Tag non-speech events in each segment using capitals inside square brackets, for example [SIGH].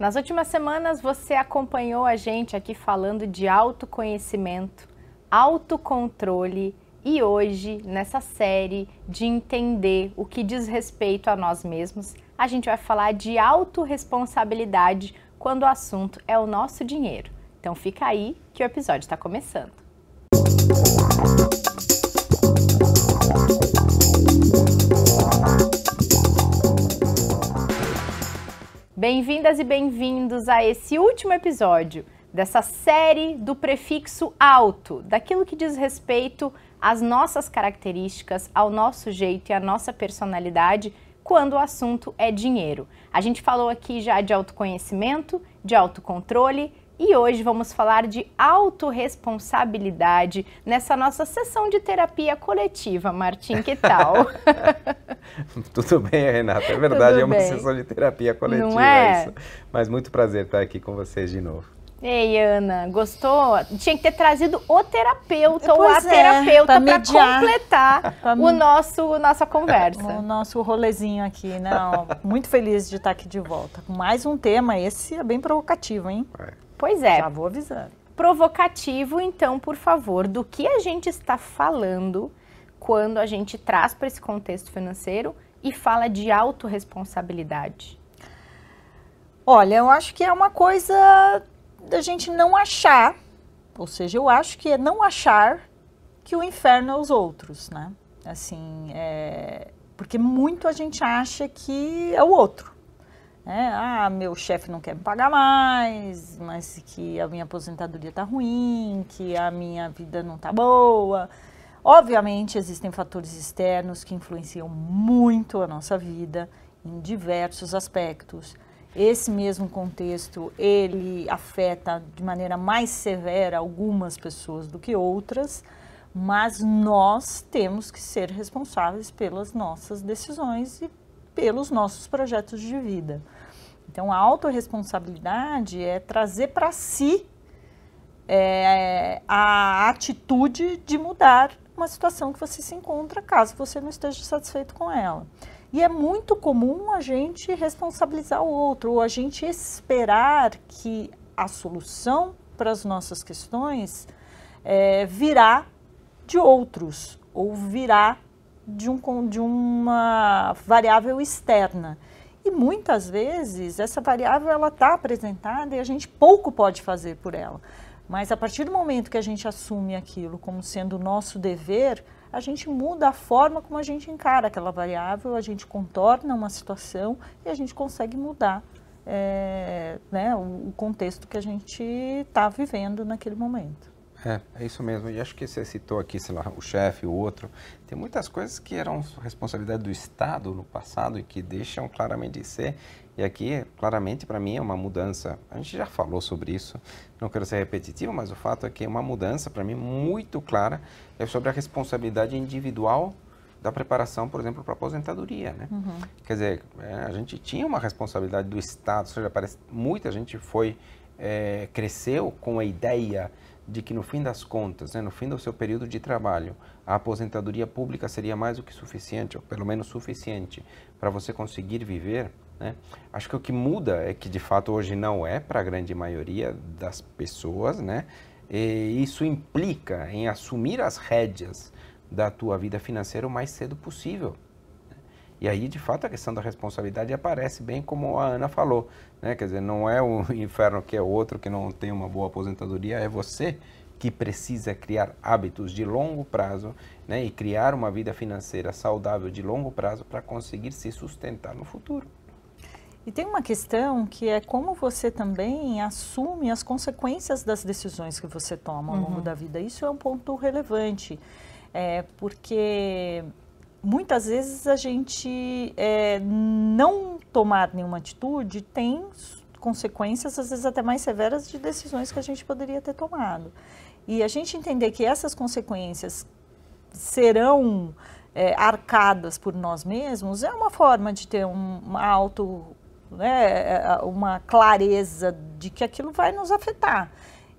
Nas últimas semanas você acompanhou a gente aqui falando de autoconhecimento, autocontrole e hoje, nessa série de entender o que diz respeito a nós mesmos, a gente vai falar de autorresponsabilidade quando o assunto é o nosso dinheiro. Então fica aí que o episódio está começando. Bem-vindas e bem-vindos a esse último episódio dessa série do prefixo alto, daquilo que diz respeito às nossas características, ao nosso jeito e à nossa personalidade quando o assunto é dinheiro. A gente falou aqui já de autoconhecimento, de autocontrole, e hoje vamos falar de autorresponsabilidade nessa nossa sessão de terapia coletiva. Martim, que tal? [LAUGHS] [LAUGHS] Tudo bem, Renata, é verdade, é uma sessão de terapia coletiva Não é? é? isso. Mas muito prazer estar aqui com vocês de novo. Ei, Ana, gostou? Tinha que ter trazido o terapeuta pois ou a é, terapeuta para completar [LAUGHS] o nosso nossa conversa. O nosso rolezinho aqui, né? Muito feliz de estar aqui de volta. Com mais um tema, esse é bem provocativo, hein? É. Pois é. Já vou avisando. Provocativo, então, por favor, do que a gente está falando quando a gente traz para esse contexto financeiro e fala de autorresponsabilidade? Olha, eu acho que é uma coisa da gente não achar, ou seja, eu acho que é não achar que o inferno é os outros, né? Assim, é, porque muito a gente acha que é o outro. Né? Ah, meu chefe não quer me pagar mais, mas que a minha aposentadoria tá ruim, que a minha vida não tá boa. Obviamente, existem fatores externos que influenciam muito a nossa vida em diversos aspectos. Esse mesmo contexto, ele afeta de maneira mais severa algumas pessoas do que outras, mas nós temos que ser responsáveis pelas nossas decisões e pelos nossos projetos de vida. Então, a autorresponsabilidade é trazer para si é, a atitude de mudar uma situação que você se encontra caso você não esteja satisfeito com ela. E é muito comum a gente responsabilizar o outro, ou a gente esperar que a solução para as nossas questões é, virá de outros, ou virá de, um, de uma variável externa. E muitas vezes essa variável ela está apresentada e a gente pouco pode fazer por ela. Mas a partir do momento que a gente assume aquilo como sendo o nosso dever, a gente muda a forma como a gente encara aquela variável, a gente contorna uma situação e a gente consegue mudar é, né, o, contexto que a gente está vivendo naquele momento. É, é isso mesmo. E acho que você citou aqui, sei lá, o chefe, o outro. Tem muitas coisas que eram responsabilidade do Estado no passado e que deixam claramente de ser. E aqui, claramente, para mim é uma mudança. A gente já falou sobre isso, não quero ser repetitivo, mas o fato é que é uma mudança, para mim, muito clara é sobre a responsabilidade individual da preparação, por exemplo, para aposentadoria, né? Uhum. Quer dizer, é, a gente tinha uma responsabilidade do Estado, ou seja, parece, muita gente foi é, cresceu com a ideia de que no fim das contas, né, no fim do seu período de trabalho, a aposentadoria pública seria mais do que suficiente, ou pelo menos suficiente, para você conseguir viver né? Acho que o que muda é que de fato hoje não é para a grande maioria das pessoas, né? E isso implica em assumir as rédeas da tua vida financeira o mais cedo possível. Né? E aí, de fato, a questão da responsabilidade aparece bem como a Ana falou, né? Quer dizer, não é o [LAUGHS] inferno que é outro que não tem uma boa aposentadoria, é você que precisa criar hábitos de longo prazo, né? E criar uma vida financeira saudável de longo prazo para conseguir se sustentar no futuro. E tem uma questão que é como você também assume as consequências das decisões que você toma ao longo uhum. da vida. Isso é um ponto relevante, é, porque muitas vezes a gente é, não tomar nenhuma atitude tem consequências, às vezes até mais severas, de decisões que a gente poderia ter tomado. E a gente entender que essas consequências serão é, arcadas por nós mesmos é uma forma de ter um, uma auto né, é, é, uma clareza de que aquilo vai nos afetar.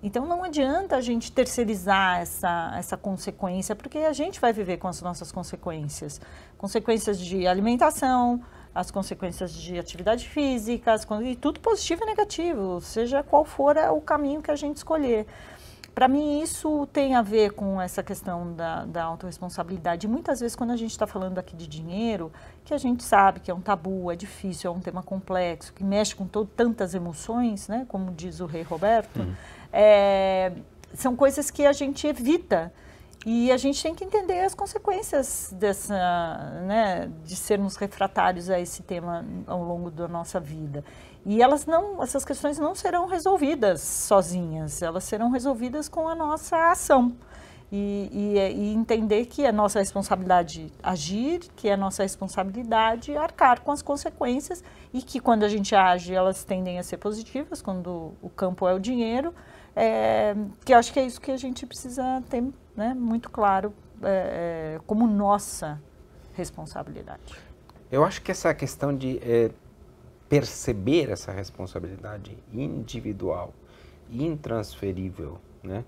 Então não adianta a gente terceirizar essa, essa consequência, porque a gente vai viver com as nossas consequências. Consequências de alimentação, as consequências de atividade física, as, e tudo positivo e negativo, seja qual for o caminho que a gente escolher. Para mim, isso tem a ver com essa questão da, da autorresponsabilidade. Muitas vezes, quando a gente está falando aqui de dinheiro, que a gente sabe que é um tabu, é difícil, é um tema complexo, que mexe com tantas emoções, né? Como diz o Rei Roberto, uhum. é, são coisas que a gente evita. E a gente tem que entender as consequências dessa, né, de sermos refratários a esse tema ao longo da nossa vida. E elas não, essas questões não serão resolvidas sozinhas, elas serão resolvidas com a nossa ação. E, e, é, e, entender que é nossa responsabilidade agir, que é nossa responsabilidade arcar com as consequências e que quando a gente age elas tendem a ser positivas, quando o campo é o dinheiro, é, que eu acho que é isso que a gente precisa ter né, muito claro é, é como nossa responsabilidade. Eu acho que essa questão de é, perceber essa responsabilidade individual, intransferível, né?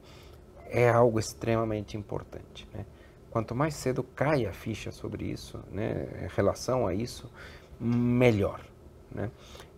é algo extremamente importante. Né? Quanto mais cedo cai a ficha sobre isso, né, em relação a isso, melhor. Né?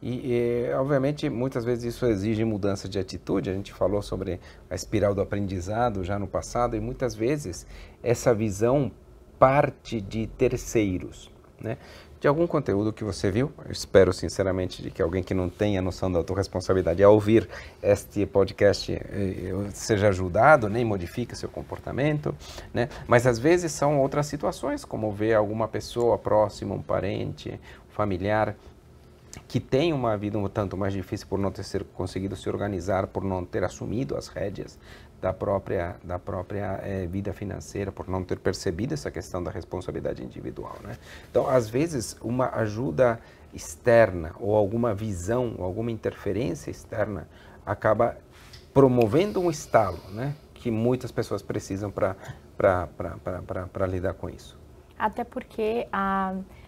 E, e, obviamente, muitas vezes isso exige mudança de atitude. A gente falou sobre a espiral do aprendizado já no passado, e muitas vezes essa visão parte de terceiros. Né? de algum conteúdo que você viu. Eu espero sinceramente de que alguém que não tenha noção da responsabilidade, ao ouvir este podcast eh, seja ajudado, nem né, modifique seu comportamento, né? Mas às vezes são outras situações, como ver alguma pessoa próxima, um parente, um familiar que tem uma vida um tanto mais difícil por não ter conseguido se organizar, por não ter assumido as rédeas da própria da própria é, vida financeira por não ter percebido essa questão da responsabilidade individual, né? Então, às vezes uma ajuda externa ou alguma visão ou alguma interferência externa acaba promovendo um estalo, né? Que muitas pessoas precisam para para lidar com isso. Até porque a ah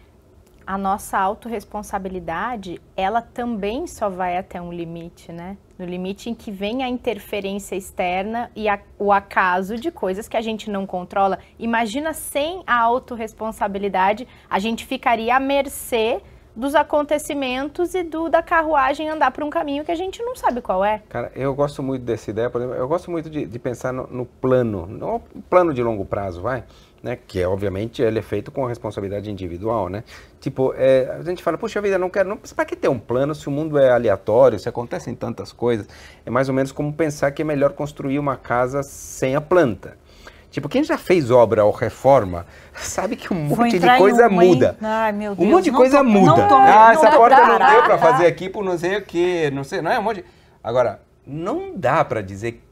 a nossa autorresponsabilidade, ela também só vai até um limite, né? No limite em que vem a interferência externa e a, o acaso de coisas que a gente não controla. Imagina sem a autorresponsabilidade, a gente ficaria à mercê dos acontecimentos e do da carruagem andar por um caminho que a gente não sabe qual é. Cara, eu gosto muito dessa ideia, por exemplo, eu gosto muito de, de pensar no, no plano, no plano de longo prazo, vai né? Que obviamente ele é feito com a responsabilidade individual, né? Tipo, é, a gente fala, puxa vida, não quero, não para que ter um plano se o mundo é aleatório, se acontecem tantas coisas? É mais ou menos como pensar que é melhor construir uma casa sem a planta. Tipo, quem já fez obra ou reforma [LAUGHS] sabe que um monte de coisa uma, muda. Ai, Deus, um monte de coisa tô, muda. Não tô, ah, não essa porta dá, não deu para fazer aqui por não sei o que, não sei, não é um monte. De... Agora, não dá para dizer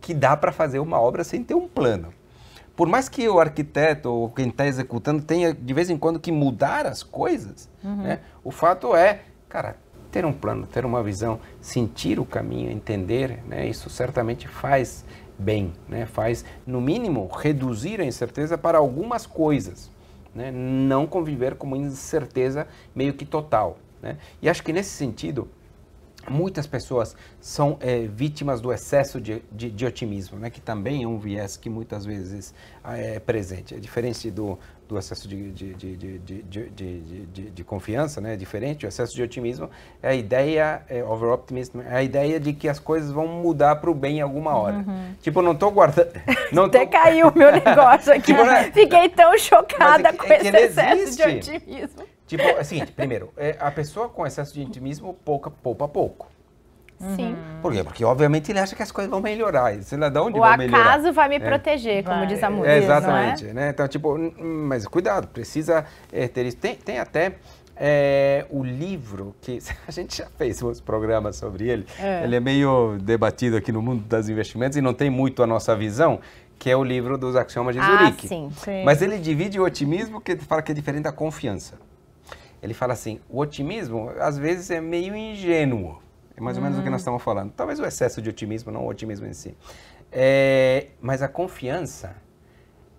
que dá para fazer uma obra sem ter um plano por mais que o arquiteto ou quem está executando tenha de vez em quando que mudar as coisas, uhum. né? o fato é, cara, ter um plano, ter uma visão, sentir o caminho, entender, né? isso certamente faz bem, né? faz, no mínimo, reduzir a incerteza para algumas coisas, né? não conviver com uma incerteza meio que total. Né? E acho que nesse sentido, muitas pessoas são é, vítimas do excesso de, de, de, otimismo, né? que também é um viés que muitas vezes ah, é presente. É diferente do, do excesso de, de, de, de, confiança, né? é diferente. O excesso de otimismo é a ideia, é, over-optimism, é a ideia de que as coisas vão mudar para o bem em alguma hora. Uhum. Tipo, não estou guardando... [LAUGHS] Não Até tô... caiu o meu negócio [LAUGHS] aqui. tipo, né? Fiquei tão chocada é que, é com é esse excesso existe. de otimismo. Tipo, é o seguinte, primeiro, é, a pessoa com excesso de intimismo pouca, poupa pouco. Sim. Uhum. Por quê? Porque, obviamente, ele acha que as coisas vão melhorar. Sei lá é de onde o vão melhorar. O acaso vai me é. proteger, é. como vai. diz a mulher, é, Exatamente. Né? Então, tipo, mas cuidado, precisa é, ter isso. Tem, tem até é, o livro que [LAUGHS] a gente já fez uns programas sobre ele. É. Ele é meio debatido aqui no mundo dos investimentos e não tem muito a nossa visão, que é o livro dos axiomas de Zurich. Ah, sim, sim. Mas ele divide o otimismo que fala que é diferente da confiança. Ele fala assim: o otimismo às vezes é meio ingênuo. É mais ou menos uhum. o que nós hum. estamos falando. Talvez o excesso de otimismo, não o otimismo em si. É, mas a confiança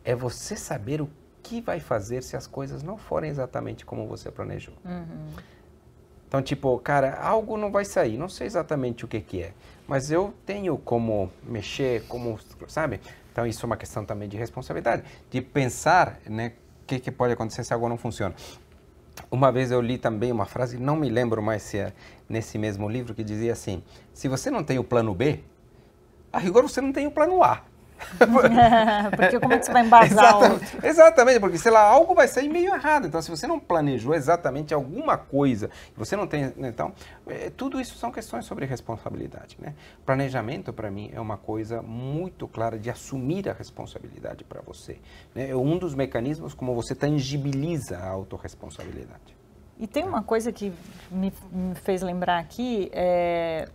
é você saber o que vai fazer se as coisas não forem exatamente como você planejou. Uhum. Então, tipo, cara, algo não vai sair, não sei exatamente o que, que é, mas eu tenho como mexer, como, sabe? Então, isso é uma questão também de responsabilidade, de pensar, né, o que, que pode acontecer se algo não funciona. Uma vez eu li também uma frase, não me lembro mais se é nesse mesmo livro, que dizia assim: se você não tem o plano B, a rigor você não tem o plano A. [LAUGHS] porque como é que você vai embasar exatamente, exatamente, porque sei lá, algo vai sair meio errado. Então, se você não planejou exatamente alguma coisa, você não tem. Né, então, é, tudo isso são questões sobre responsabilidade. Né? Planejamento, para mim, é uma coisa muito clara de assumir a responsabilidade para você. Né? É um dos mecanismos como você tangibiliza a autorresponsabilidade. E tem uma coisa que me, me fez lembrar aqui, é,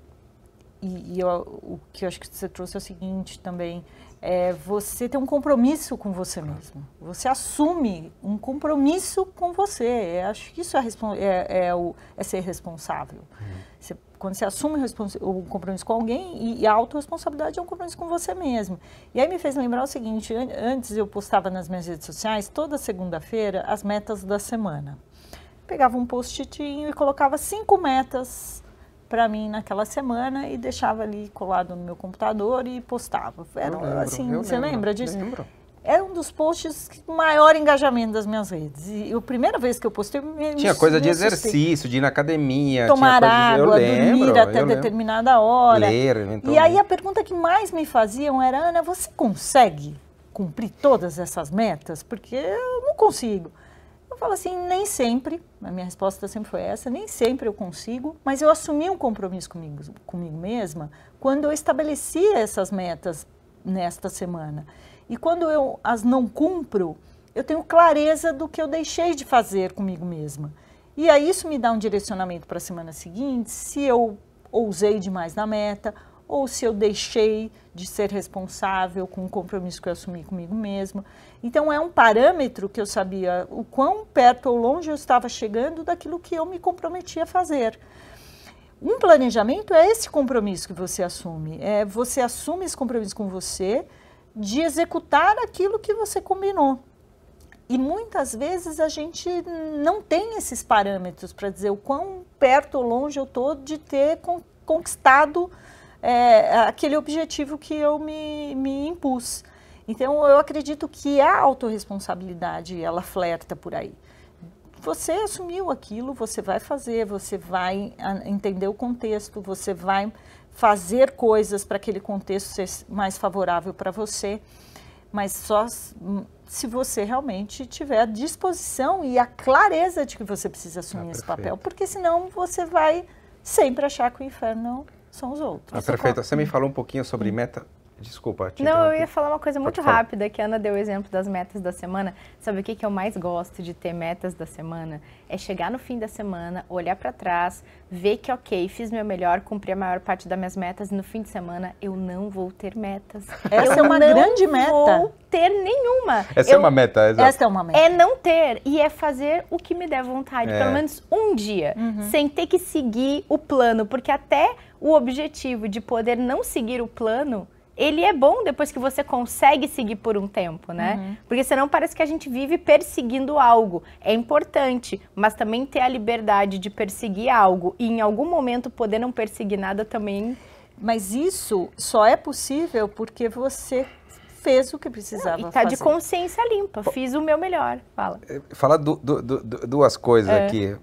e, e eu, o que eu acho que você trouxe é o seguinte também, é, você tem um compromisso com você mesmo. Você assume um compromisso com você. Eu é, acho que isso é, é, é o, é ser responsável. Uhum. Você, quando você assume o, compromisso com alguém, e, e a autorresponsabilidade é um compromisso com você mesmo. E aí me fez lembrar o seguinte: an antes eu postava nas minhas redes sociais, toda segunda-feira, as metas da semana. Pegava um post-itinho e colocava cinco metas para mim naquela semana e deixava ali colado no meu computador e postava. Era, lembro, assim, você lembro, lembra disso? Lembro. Era é um dos posts com maior engajamento das minhas redes. E a primeira vez que eu postei, me, tinha coisa me de exercício, de ir na academia, tomar água, de... dormir até determinada lembro. hora. Ler, e aí a pergunta que mais me faziam era: Ana, você consegue cumprir todas essas metas? Porque eu não consigo. Eu falo assim, nem sempre, a minha resposta sempre foi essa, nem sempre eu consigo, mas eu assumi um compromisso comigo, comigo mesma quando eu estabeleci essas metas nesta semana. E quando eu as não cumpro, eu tenho clareza do que eu deixei de fazer comigo mesma. E aí isso me dá um direcionamento para a semana seguinte, se eu ousei demais na meta ou se eu deixei de ser responsável com o compromisso que eu assumi comigo mesma. Então é um parâmetro que eu sabia o quão perto ou longe eu estava chegando daquilo que eu me comprometi a fazer. Um planejamento é esse compromisso que você assume. É você assume esse compromisso com você de executar aquilo que você combinou. E muitas vezes a gente não tem esses parâmetros para dizer o quão perto ou longe eu estou de ter conquistado é, aquele objetivo que eu me, me impus. Então, eu acredito que a autorresponsabilidade, ela flerta por aí. Você assumiu aquilo, você vai fazer, você vai ah, entender o contexto, você vai fazer coisas para aquele contexto ser mais favorável para você, mas só hum, se você realmente tiver a disposição e a clareza de que você precisa assumir ah, esse papel, porque senão você vai sempre achar que o inferno são os outros. Ah, perfeito. Você me falou um pouquinho sobre meta, Desculpa, te Não, eu ia falar uma coisa muito rápida, que a Ana deu o exemplo das metas da semana. Sabe o que, que eu mais gosto de ter metas da semana? É chegar no fim da semana, olhar para trás, ver que, ok, fiz meu melhor, cumpri a maior parte das minhas metas, e no fim de semana eu não vou ter metas. Essa eu é uma grande meta. Vou ter nenhuma. Essa é eu, é uma meta, Essa é uma meta. É não ter e é fazer o que me der vontade, é. pelo menos um dia, uhum. sem ter que seguir o plano, porque até o objetivo de poder não seguir o plano ele é bom depois que você consegue seguir por um tempo, né? Uhum. Porque senão parece que a gente vive perseguindo algo. É importante, mas também ter a liberdade de perseguir algo e em algum momento poder não perseguir nada também. Mas isso só é possível porque você fez o que precisava não, e tá fazer. de consciência limpa, fiz o meu melhor. Fala. Eh, falar duas coisas é. aqui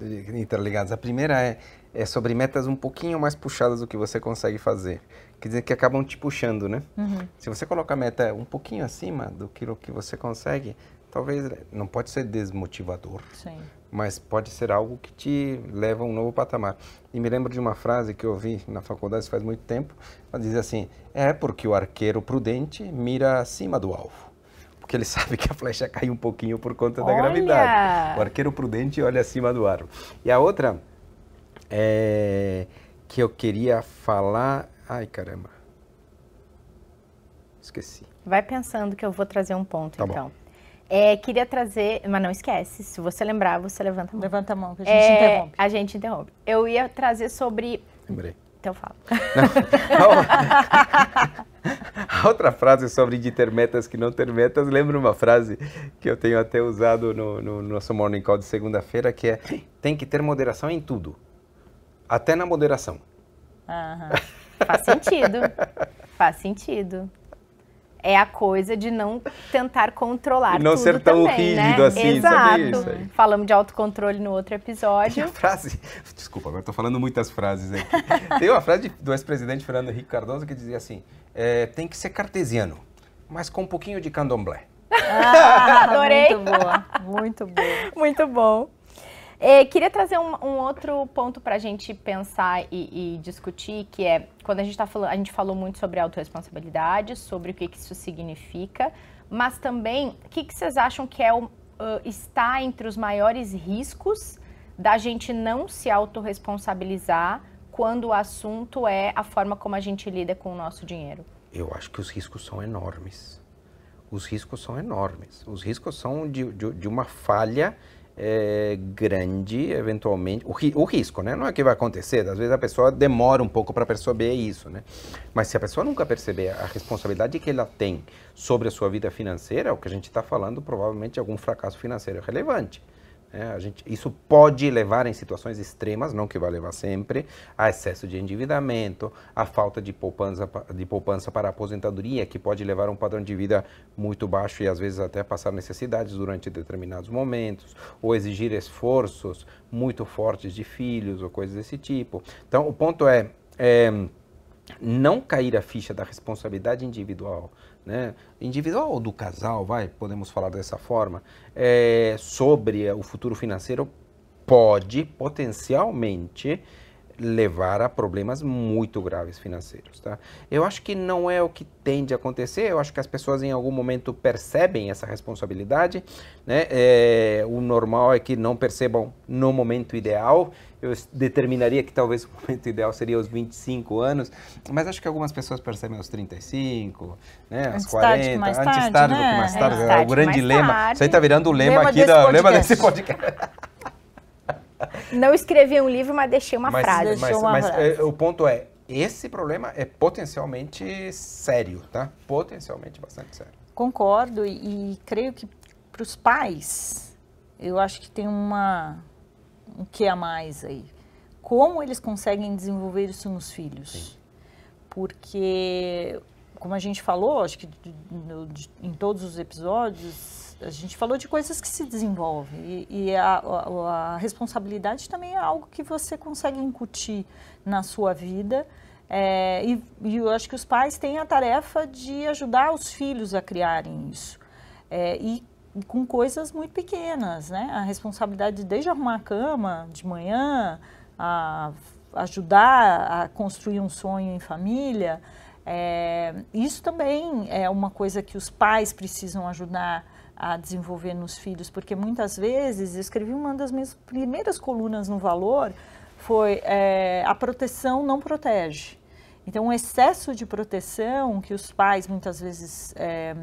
eh, interligadas. A primeira é, é sobre metas um pouquinho mais puxadas do que você consegue fazer quer dizer que acabam te puxando, né? Uhum. Se você colocar a meta um pouquinho acima do que você consegue, talvez é, não pode ser desmotivador, Sim. mas pode ser algo que te leva a um novo patamar. E me lembro de uma frase que eu ouvi na faculdade faz muito tempo, ela dizia assim: "É porque o arqueiro prudente mira acima do alvo" porque ele [LAUGHS] sabe que a flecha cai um pouquinho por conta olha! da gravidade. O arqueiro prudente olha acima do aro. E a outra é, que eu queria falar Ai, caramba. Esqueci. Vai pensando que eu vou trazer um ponto, tá então. É, queria trazer, mas não esquece, se você lembrar, você levanta a mão. Levanta a mão, que a gente é, interrompe. A gente interrompe. Eu ia trazer sobre. Lembrei. Então eu falo. [LAUGHS] a outra frase sobre de ter metas que não ter metas, lembra uma frase que eu tenho até usado no, no nosso Morning Call de segunda-feira, que é tem que ter moderação em tudo. Até na moderação. Aham. [LAUGHS] Faz sentido. Faz sentido. É a coisa de não tentar controlar tudo não ser tão também, né? rígido né? assim, Exato. Sabe Falamos de autocontrole no outro episódio. Tem frase... Desculpa, agora estou falando muitas frases aqui. Tem uma frase do ex-presidente Fernando Henrique Cardoso que dizia assim, é, tem que ser cartesiano, mas com um pouquinho de candomblé. Ah, adorei. Muito boa, muito boa. Muito bom. É, queria trazer um, um outro ponto para a gente pensar e, e, discutir, que é quando a gente está falando, a gente falou muito sobre autorresponsabilidade, sobre o que, que isso significa, mas também o que, que vocês acham que é o, uh, está entre os maiores riscos da gente não se autorresponsabilizar quando o assunto é a forma como a gente lida com o nosso dinheiro? Eu acho que os riscos são enormes. Os riscos são enormes. Os riscos são de, de, de uma falha é, grande, eventualmente, o, ri, o, risco, né? Não é que vai acontecer, às vezes a pessoa demora um pouco para perceber isso, né? Mas se a pessoa nunca perceber a responsabilidade que ela tem sobre a sua vida financeira, é o que a gente está falando provavelmente é algum fracasso financeiro relevante. É, a gente, isso pode levar em situações extremas, não que vai levar sempre, a excesso de endividamento, a falta de poupança, de poupança para a aposentadoria, que pode levar a um padrão de vida muito baixo e às vezes até passar necessidades durante determinados momentos, ou exigir esforços muito fortes de filhos ou coisas desse tipo. Então, o ponto é, é não cair a ficha da responsabilidade individual, né, individual ou do casal, vai, podemos falar dessa forma, é, sobre o futuro financeiro pode potencialmente levar a problemas muito graves financeiros, tá? Eu acho que não é o que tende a acontecer, eu acho que as pessoas em algum momento percebem essa responsabilidade, né? É, o normal é que não percebam no momento ideal, eu determinaria que talvez o [LAUGHS] momento ideal seria os 25 anos, mas acho que algumas pessoas percebem aos 35, né, aos 40, mais antes tarde, tarde né? do que né? mais tarde, é, é, tarde é o grande lema, tarde. isso aí tá virando o lema, lema aqui, desse da, podcast. lema desse podcast. Não escrevi um livro, mas deixei uma mas, frase. Mas, uma mas frase. É, o ponto é, esse problema é potencialmente sério, tá? Potencialmente bastante sério. Concordo e, e creio que para os pais, eu acho que tem uma um que a mais aí. Como eles conseguem desenvolver isso nos filhos? Sim. Porque, como a gente falou, acho que de, de, de, em todos os episódios, a gente falou de coisas que se desenvolvem e, e a, a, a, responsabilidade também é algo que você consegue incutir na sua vida. É, e, e, eu acho que os pais têm a tarefa de ajudar os filhos a criarem isso. É, e com coisas muito pequenas, né? A responsabilidade desde arrumar a cama de manhã, a ajudar a construir um sonho em família, é, isso também é uma coisa que os pais precisam ajudar a desenvolver nos filhos, porque muitas vezes, eu escrevi uma das minhas primeiras colunas no Valor, foi é, a proteção não protege. Então, o um excesso de proteção que os pais muitas vezes é,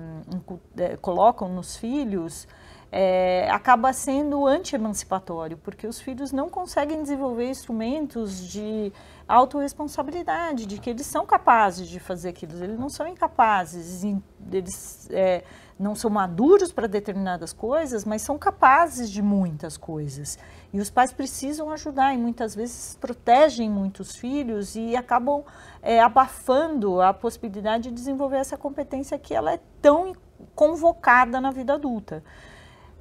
é, colocam nos filhos é, acaba sendo anti-emancipatório, porque os filhos não conseguem desenvolver instrumentos de autorresponsabilidade, de que eles são capazes de fazer aquilo, eles não são incapazes, eles é, não são maduros para determinadas coisas, mas são capazes de muitas coisas. E os pais precisam ajudar e muitas vezes protegem muitos filhos e acabam é, abafando a possibilidade de desenvolver essa competência que ela é tão convocada na vida adulta.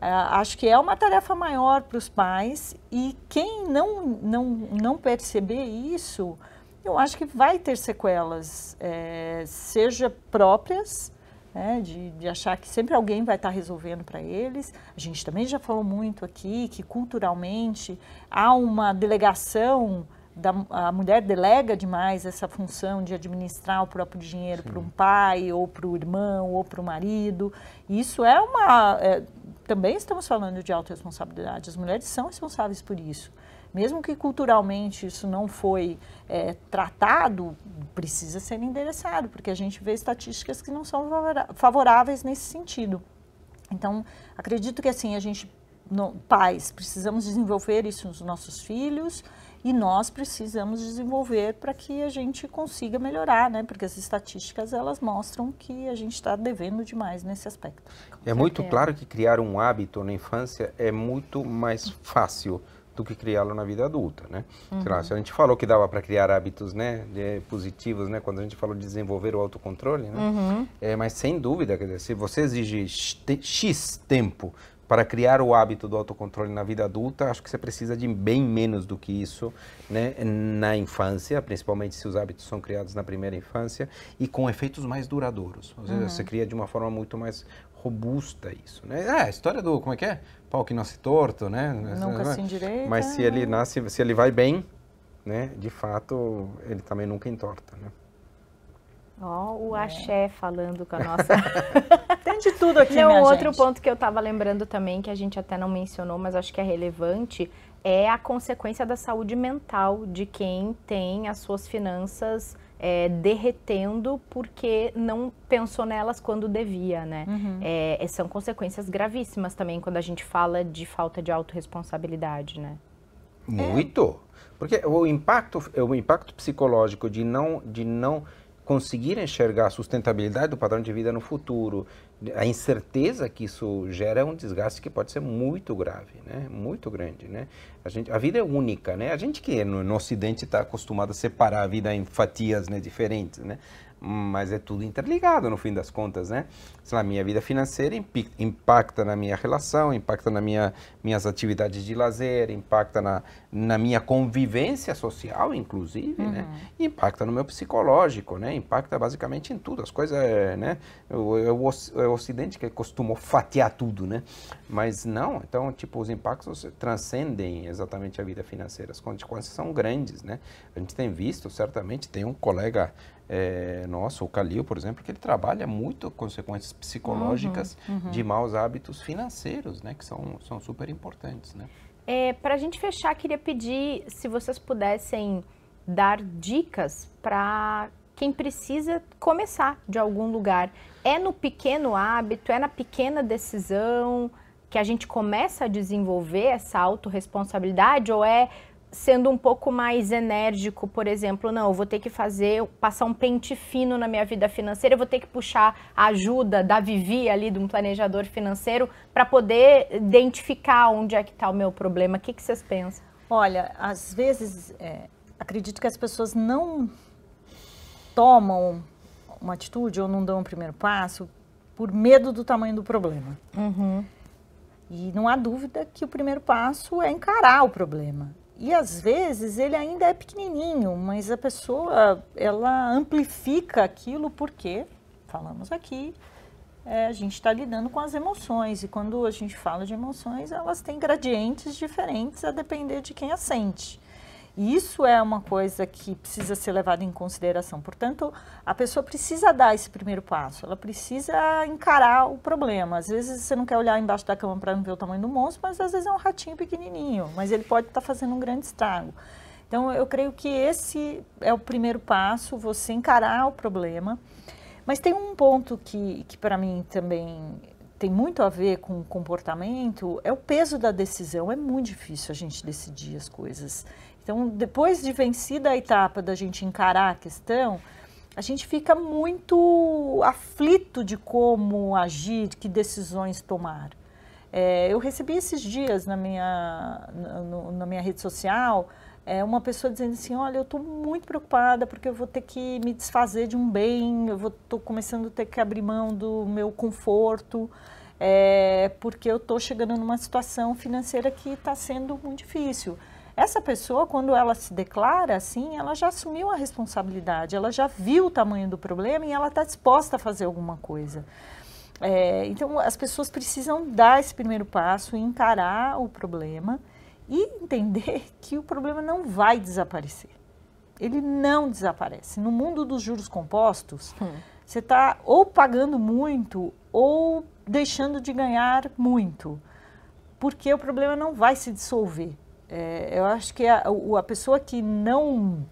É, acho que é uma tarefa maior para os pais e quem não, não, não perceber isso, eu acho que vai ter sequelas, é, seja próprias, né, de, de, achar que sempre alguém vai estar tá resolvendo para eles. A gente também já falou muito aqui que culturalmente há uma delegação da, a mulher delega demais essa função de administrar o próprio dinheiro para um pai, ou para o irmão, ou para o marido. Isso é uma. É, também estamos falando de autorresponsabilidade. As mulheres são responsáveis por isso. Mesmo que culturalmente isso não foi é, tratado, precisa ser endereçado, porque a gente vê estatísticas que não são favoráveis nesse sentido. Então, acredito que assim, a gente, não, pais, precisamos desenvolver isso nos nossos filhos, e nós precisamos desenvolver para que a gente consiga melhorar, né? Porque as estatísticas elas mostram que a gente está devendo demais nesse aspecto. É muito claro que criar um hábito na infância é muito mais fácil do que criá-lo na vida adulta, né? Uhum. Lá, a gente falou que dava para criar hábitos, né, de, positivos, né, quando a gente falou de desenvolver o autocontrole, né? Uhum. É, mas sem dúvida, quer dizer, se você exige x tempo para criar o hábito do autocontrole na vida adulta, acho que você precisa de bem menos do que isso né, na infância, principalmente se os hábitos são criados na primeira infância, e com efeitos mais duradouros. Ou seja, uhum. você cria de uma forma muito mais robusta isso, né? Ah, a história do, como é que é? Pau que nasce torto, né? Nunca se endireita. Mas se ele nasce, se ele vai bem, né? De fato, ele também nunca entorta, né? Ó, oh, o é. axé falando com a nossa [LAUGHS] de tudo aqui, Não, minha outro gente. ponto que eu estava lembrando também, que a gente até não mencionou, mas acho que é relevante, é a consequência da saúde mental de quem tem as suas finanças é, derretendo porque não pensou nelas quando devia, né? Uhum. É, é são consequências gravíssimas também quando a gente fala de falta de autorresponsabilidade, né? Muito! É. Porque o impacto, o impacto psicológico de não, de não conseguir enxergar a sustentabilidade do padrão de vida no futuro, a incerteza que isso gera é um desgaste que pode ser muito grave, né? Muito grande, né? A, gente, a vida é única, né? A gente que no, no Ocidente está acostumado a separar a vida em fatias né, diferentes, né? mas é tudo interligado no fim das contas, né? Sei lá, minha vida financeira impacta na minha relação, impacta na minha minhas atividades de lazer, impacta na, na minha convivência social, inclusive, né? uhum. né? E impacta no meu psicológico, né? Impacta basicamente em tudo. As coisas, né? É o, o Ocidente que costumou fatiar tudo, né? Mas não, então, tipo, os impactos transcendem exatamente a vida financeira. As consequências são grandes, né? A gente tem visto, certamente, tem um colega é, nosso, o Calil, por exemplo, que ele trabalha muito consequências psicológicas uhum, uhum. de maus hábitos financeiros, né, que são, são super importantes, né. É, para a gente fechar, queria pedir se vocês pudessem dar dicas para quem precisa começar de algum lugar. É no pequeno hábito, é na pequena decisão que a gente começa a desenvolver essa autorresponsabilidade ou é sendo um pouco mais enérgico, por exemplo, não, eu vou ter que fazer, passar um pente fino na minha vida financeira, eu vou ter que puxar a ajuda da Vivi ali, de um planejador financeiro, para poder identificar onde é que está o meu problema. O que, que vocês pensam? Olha, às vezes, é, acredito que as pessoas não tomam uma atitude ou não dão o um primeiro passo por medo do tamanho do problema. Uhum. E não há dúvida que o primeiro passo é encarar o problema. E às vezes ele ainda é pequenininho, mas a pessoa ela amplifica aquilo porque, falamos aqui, é, a gente está lidando com as emoções. E quando a gente fala de emoções, elas têm gradientes diferentes a depender de quem a sente. Isso é uma coisa que precisa ser levada em consideração. Portanto, a pessoa precisa dar esse primeiro passo, ela precisa encarar o problema. Às vezes você não quer olhar embaixo da cama para não ver o tamanho do monstro, mas às vezes é um ratinho pequenininho, mas ele pode estar tá fazendo um grande estrago. Então, eu creio que esse é o primeiro passo, você encarar o problema. Mas tem um ponto que, que para mim também tem muito a ver com o comportamento, é o peso da decisão. É muito difícil a gente decidir as coisas. Então, depois de vencida a etapa da gente encarar a questão, a gente fica muito aflito de como agir, de que decisões tomar. É, eu recebi esses dias na minha, na, na minha rede social é, uma pessoa dizendo assim, olha, eu estou muito preocupada porque eu vou ter que me desfazer de um bem, eu estou começando a ter que abrir mão do meu conforto, é, porque eu estou chegando numa situação financeira que está sendo muito difícil. Essa pessoa, quando ela se declara assim, ela já assumiu a responsabilidade, ela já viu o tamanho do problema e ela está disposta a fazer alguma coisa. É, então, as pessoas precisam dar esse primeiro passo, encarar o problema e entender [LAUGHS] que o problema não vai desaparecer. Ele não desaparece. No mundo dos juros compostos, hum. você está ou pagando muito ou deixando de ganhar muito, porque o problema não vai se dissolver. É, eu acho que a, a pessoa que não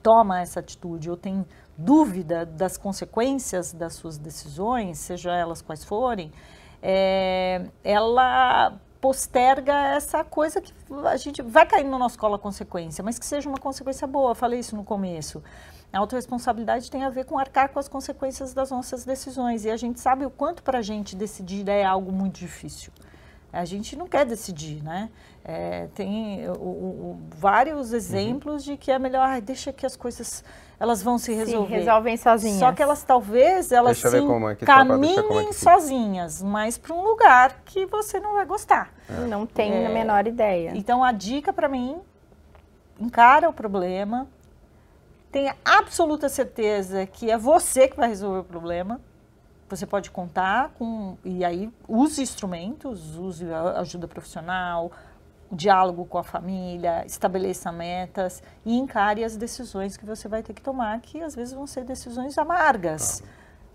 toma essa atitude ou tem dúvida das consequências das suas decisões, seja elas quais forem, é, ela posterga essa coisa que a gente vai cair na nossa cola consequência, mas que seja uma consequência boa. Eu falei isso no começo. A autorresponsabilidade tem a ver com arcar com as consequências das nossas decisões e a gente sabe o quanto para a gente decidir é algo muito difícil. A gente não quer decidir, né? É, tem o, o, vários uhum. exemplos uhum. de que é melhor, ah, deixa que as coisas elas vão se resolver. Se resolvem sozinhas. Só que elas talvez elas se é tá, caminhem é sozinhas, mas para um lugar que você não vai gostar. É. Não tem é, a menor ideia. Então a dica para mim, encara o problema, tenha absoluta certeza que é você que vai resolver o problema você pode contar com. E aí, use instrumentos, use ajuda profissional, diálogo com a família, estabeleça metas e encare as decisões que você vai ter que tomar, que às vezes vão ser decisões amargas.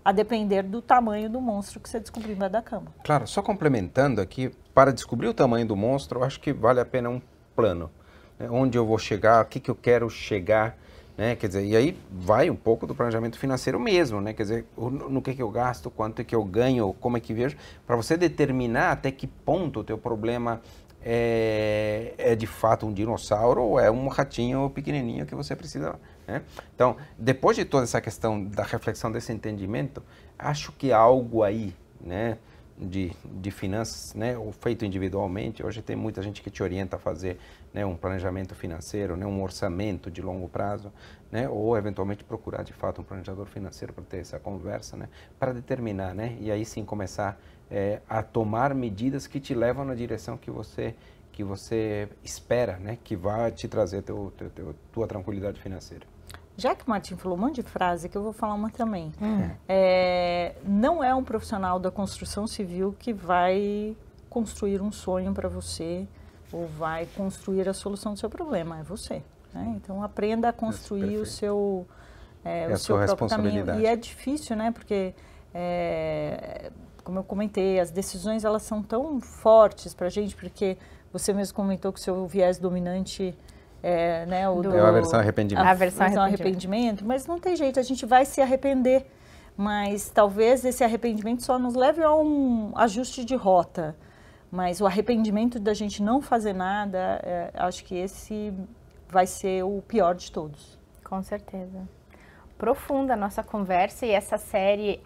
A depender do tamanho do monstro que você descobrir embaixo da cama. Claro, só complementando aqui, para descobrir o tamanho do monstro, eu acho que vale a pena um plano. Né? Onde eu vou chegar, o que, que eu quero chegar, né? Quer dizer, e aí vai um pouco do planejamento financeiro mesmo, né? Quer dizer, no que, é que eu gasto, quanto é que eu ganho, como é que vejo, para você determinar até que ponto o teu problema é, é, de fato um dinossauro ou é um ratinho pequenininho que você precisa. Né? Então, depois de toda essa questão da reflexão desse entendimento, acho que algo aí, né? De, de finanças, né, feito individualmente, hoje tem muita gente que te orienta a fazer né, um planejamento financeiro, né, um orçamento de longo prazo, né, ou eventualmente procurar de fato um planejador financeiro para ter essa conversa, né, para determinar, né, e aí sim começar é, a tomar medidas que te levam na direção que você que você espera, né, que vai te trazer teu, teu, teu, tua tranquilidade financeira. Já que o Martin falou um monte de frase, que eu vou falar uma também. Hum. É, não é um profissional da construção civil que vai construir um sonho para você, ou vai construir a solução do seu problema, é você. Né? Então aprenda a construir o seu, é, é o seu próprio caminho. E é difícil, né? Porque é, como eu comentei, as decisões elas são tão fortes para a gente, porque você mesmo comentou que o seu viés dominante é, né, o do, é a versão arrependimento. A versão arrependimento. arrependimento, mas não tem jeito, a gente vai se arrepender, mas talvez esse arrependimento só nos leve a um ajuste de rota. Mas o arrependimento da gente não fazer nada, é, acho que esse vai ser o pior de todos. Com certeza. Profunda a nossa conversa e essa série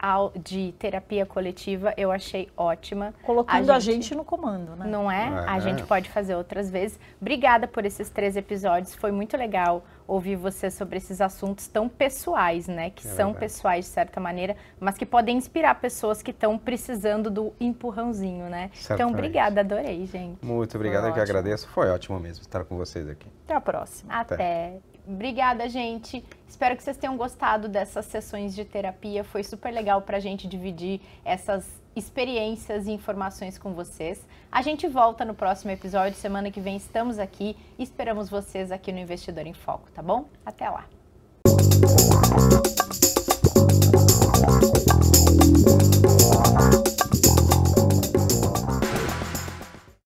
de terapia coletiva eu achei ótima. Colocando a gente, a gente no comando, né? Não é? é? A gente é. pode fazer outras vezes. Obrigada por esses três episódios, foi muito legal ouvir você sobre esses assuntos tão pessoais, né? Que é são verdade. pessoais de certa maneira, mas que podem inspirar pessoas que estão precisando do empurrãozinho, né? Então, Certamente. Então, obrigada, adorei, gente. Muito obrigada eu que agradeço. Foi ótimo mesmo estar com vocês aqui. Até a próxima. Até. Até. Obrigada, gente. Espero que vocês tenham gostado dessas sessões de terapia. Foi super legal para a gente dividir essas experiências e informações com vocês. A gente volta no próximo episódio. Semana que vem estamos aqui e esperamos vocês aqui no Investidor em Foco, tá bom? Até lá!